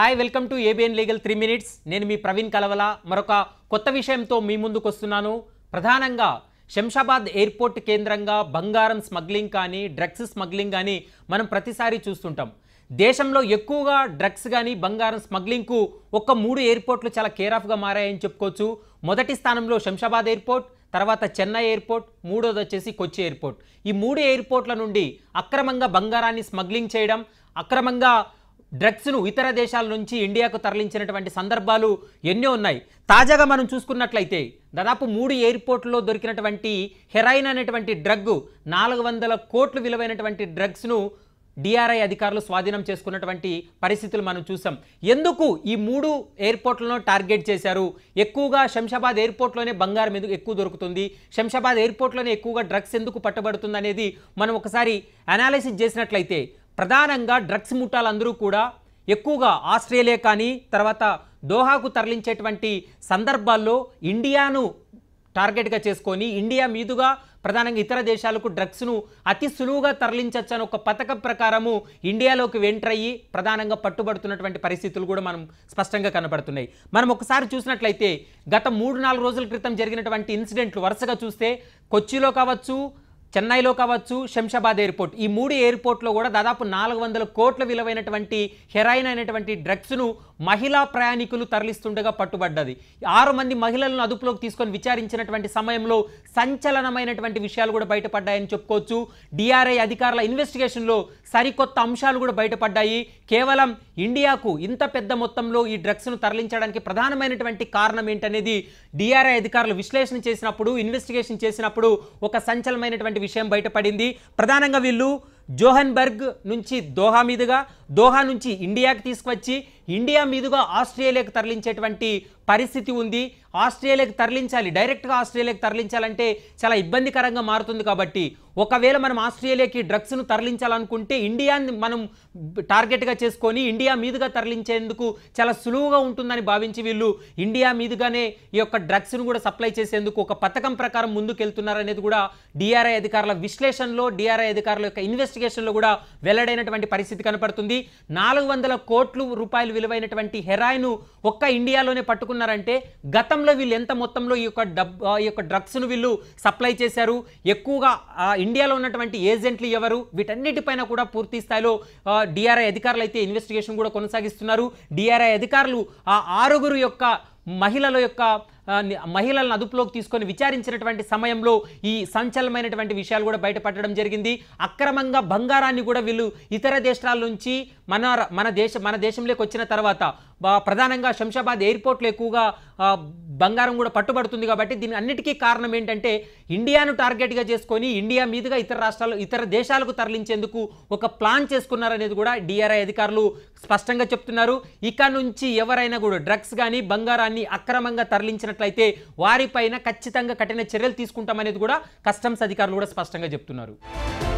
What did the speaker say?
hi welcome to ABN legal three minutes నేను మీ ప్రవీణ్ కలవల మరొక కొత్త విషయంతో మీ ముందుకు వస్తున్నాను ప్రధానంగా శంషాబాద్ ఎయిర్పోర్ట్ కేంద్రంగా బంగారం స్మగ్లింగ్ కానీ డ్రగ్స్ స్మగ్లింగ్ కానీ మనం ప్రతిసారి చూస్తుంటాం దేశంలో ఎక్కువగా డ్రగ్స్ కానీ బంగారం స్మగ్లింగ్కు ఒక్క మూడు ఎయిర్పోర్ట్లు చాలా కేర్ ఆఫ్గా మారాయని చెప్పుకోవచ్చు మొదటి స్థానంలో శంషాబాద్ ఎయిర్పోర్ట్ తర్వాత చెన్నై ఎయిర్పోర్ట్ మూడోది వచ్చేసి కొచ్చి ఎయిర్పోర్ట్ ఈ మూడు ఎయిర్పోర్ట్ల నుండి అక్రమంగా బంగారాన్ని స్మగ్లింగ్ చేయడం అక్రమంగా డ్రగ్స్ను ఇతర దేశాల నుంచి ఇండియాకు తరలించినటువంటి సందర్భాలు ఎన్నో ఉన్నాయి తాజాగా మనం చూసుకున్నట్లయితే దాదాపు మూడు ఎయిర్పోర్ట్లో దొరికినటువంటి హెరాయిన్ అనేటువంటి డ్రగ్ నాలుగు వందల కోట్లు విలువైనటువంటి డ్రగ్స్ను డిఆర్ఐ అధికారులు స్వాధీనం చేసుకున్నటువంటి పరిస్థితులు మనం చూసాం ఎందుకు ఈ మూడు ఎయిర్పోర్ట్లను టార్గెట్ చేశారు ఎక్కువగా శంషాబాద్ ఎయిర్పోర్ట్లోనే బంగారం ఎందుకు ఎక్కువ దొరుకుతుంది శంషాబాద్ ఎయిర్పోర్ట్లోనే ఎక్కువగా డ్రగ్స్ ఎందుకు పట్టబడుతుంది అనేది మనం ఒకసారి అనాలిసిస్ చేసినట్లయితే ప్రధానంగా డ్రగ్స్ ముఠాలందరూ కూడా ఎక్కువగా ఆస్ట్రేలియా కానీ తర్వాత దోహాకు తరలించేటువంటి సందర్భాల్లో ఇండియాను టార్గెట్గా చేసుకొని ఇండియా మీదుగా ప్రధానంగా ఇతర దేశాలకు డ్రగ్స్ను అతి సులువుగా తరలించవచ్చని ఒక పథకం ప్రకారము ఇండియాలోకి వెంటర్ అయ్యి ప్రధానంగా పట్టుబడుతున్నటువంటి పరిస్థితులు కూడా మనం స్పష్టంగా కనబడుతున్నాయి మనం ఒకసారి చూసినట్లయితే గత మూడు నాలుగు రోజుల క్రితం జరిగినటువంటి ఇన్సిడెంట్లు వరుసగా చూస్తే కొచ్చిలో కావచ్చు చెన్నైలో కావచ్చు శంషాబాద్ ఎయిర్పోర్ట్ ఈ మూడు ఎయిర్పోర్ట్లో కూడా దాదాపు నాలుగు వందల కోట్ల విలువైనటువంటి హెరాయిన్ అయినటువంటి డ్రగ్స్ను మహిళా ప్రయాణికులు తరలిస్తుండగా పట్టుబడ్డది ఆరు మంది మహిళలను అదుపులోకి తీసుకొని విచారించినటువంటి సమయంలో సంచలనమైనటువంటి విషయాలు కూడా బయటపడ్డాయని చెప్పుకోవచ్చు డిఆర్ఐ అధికారుల ఇన్వెస్టిగేషన్లో సరికొత్త అంశాలు కూడా బయటపడ్డాయి కేవలం ఇండియాకు ఇంత పెద్ద మొత్తంలో ఈ డ్రగ్స్ను తరలించడానికి ప్రధానమైనటువంటి కారణం ఏంటనేది డిఆర్ఐ అధికారులు విశ్లేషణ చేసినప్పుడు ఇన్వెస్టిగేషన్ చేసినప్పుడు ఒక సంచలనమైనటువంటి విషయం బయటపడింది ప్రధానంగా వీళ్ళు జోహన్బర్గ్ నుంచి దోహా మీదుగా దోహా నుంచి ఇండియాకి తీసుకువచ్చి ఇండియా మీదుగా ఆస్ట్రేలియాకు తరలించేటువంటి పరిస్థితి ఉంది ఆస్ట్రేలియాకు తరలించాలి డైరెక్ట్గా ఆస్ట్రేలియాకి తరలించాలంటే చాలా ఇబ్బందికరంగా మారుతుంది కాబట్టి ఒకవేళ మనం ఆస్ట్రేలియాకి డ్రగ్స్ను తరలించాలనుకుంటే ఇండియాని మనం టార్గెట్గా చేసుకొని ఇండియా మీదుగా తరలించేందుకు చాలా సులువుగా ఉంటుందని భావించి వీళ్ళు ఇండియా మీదుగానే ఈ యొక్క డ్రగ్స్ను కూడా సప్లై చేసేందుకు ఒక పథకం ప్రకారం ముందుకెళ్తున్నారనేది కూడా డిఆర్ఐ అధికారుల విశ్లేషణలో డిఆర్ఐ అధికారుల యొక్క ఇన్వెస్టిగేషన్ ఇన్వెస్టిగేషన్లో కూడా వెల్లడైనటువంటి పరిస్థితి కనపడుతుంది నాలుగు వందల కోట్లు రూపాయలు విలువైనటువంటి హెరాయిన్ ఒక్క ఇండియాలోనే పట్టుకున్నారంటే గతంలో వీళ్ళు ఎంత మొత్తంలో ఈ యొక్క డబ్ ఈ యొక్క డ్రగ్స్ను వీళ్ళు సప్లై చేశారు ఎక్కువగా ఇండియాలో ఉన్నటువంటి ఏజెంట్లు ఎవరు వీటన్నిటిపైన కూడా పూర్తి స్థాయిలో డిఆర్ఐ అధికారులు అయితే ఇన్వెస్టిగేషన్ కూడా కొనసాగిస్తున్నారు డిఆర్ఐ అధికారులు ఆ ఆరుగురు యొక్క మహిళల యొక్క మహిళలను అదుపులోకి తీసుకొని విచారించినటువంటి సమయంలో ఈ సంచలనమైనటువంటి విషయాలు కూడా బయటపడడం జరిగింది అక్రమంగా బంగారాన్ని కూడా వీళ్ళు ఇతర దేశాల నుంచి మన మన దేశ మన దేశంలోకి వచ్చిన తర్వాత ప్రధానంగా శంషాబాద్ ఎయిర్పోర్ట్లో ఎక్కువగా బంగారం కూడా పట్టుబడుతుంది కాబట్టి దీని అన్నిటికీ కారణం ఏంటంటే ఇండియాను టార్గెట్గా చేసుకొని ఇండియా మీదుగా ఇతర రాష్ట్రాలు ఇతర దేశాలకు తరలించేందుకు ఒక ప్లాన్ చేసుకున్నారనేది కూడా డిఆర్ఐ అధికారులు స్పష్టంగా చెప్తున్నారు ఇక నుంచి ఎవరైనా కూడా డ్రగ్స్ కానీ బంగారాన్ని అక్రమంగా తరలించినట్లయితే వారిపైన ఖచ్చితంగా కఠిన చర్యలు తీసుకుంటామనేది కూడా కస్టమ్స్ అధికారులు కూడా స్పష్టంగా చెప్తున్నారు